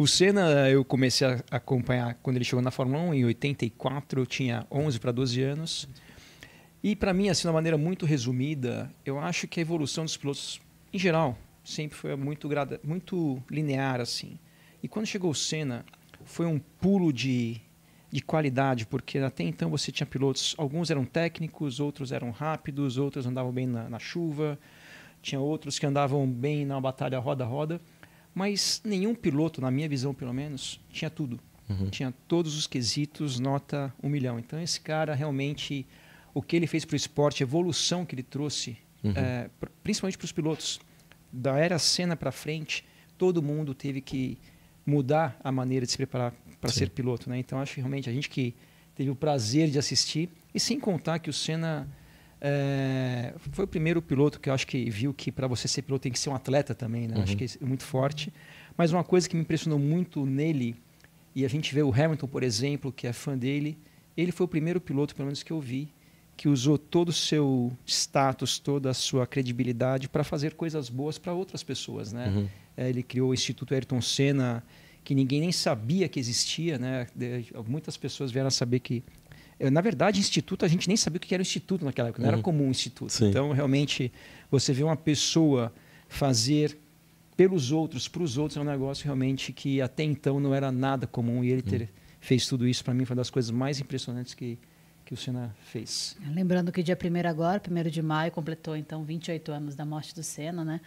O Senna eu comecei a acompanhar quando ele chegou na Fórmula 1 em 84, eu tinha 11 para 12 anos. E para mim, assim, de uma maneira muito resumida, eu acho que a evolução dos pilotos em geral sempre foi muito grada, muito linear assim. E quando chegou o Senna, foi um pulo de de qualidade, porque até então você tinha pilotos, alguns eram técnicos, outros eram rápidos, outros andavam bem na, na chuva, tinha outros que andavam bem na batalha roda-roda. Mas nenhum piloto, na minha visão pelo menos, tinha tudo. Uhum. Tinha todos os quesitos, nota um milhão. Então esse cara realmente, o que ele fez para o esporte, a evolução que ele trouxe, uhum. é, principalmente para os pilotos, da era Senna para frente, todo mundo teve que mudar a maneira de se preparar para ser piloto. Né? Então acho que realmente a gente que teve o prazer de assistir, e sem contar que o Senna é, foi o primeiro piloto que eu acho que viu que para você ser piloto tem que ser um atleta também, né? Uhum. Acho que é muito forte. Mas uma coisa que me impressionou muito nele, e a gente vê o Hamilton, por exemplo, que é fã dele, ele foi o primeiro piloto, pelo menos que eu vi, que usou todo o seu status, toda a sua credibilidade para fazer coisas boas para outras pessoas, né? Uhum. É, ele criou o Instituto Ayrton Senna, que ninguém nem sabia que existia, né? De, muitas pessoas vieram a saber que eu, na verdade, instituto, a gente nem sabia o que era o instituto naquela época, não uhum. era comum instituto. Sim. Então, realmente, você vê uma pessoa fazer pelos outros, para os outros, é um negócio realmente que até então não era nada comum. E ele ter, uhum. fez tudo isso, para mim, foi uma das coisas mais impressionantes que, que o Senna fez. Lembrando que dia 1 agora, 1 de maio, completou então 28 anos da morte do Senna, né?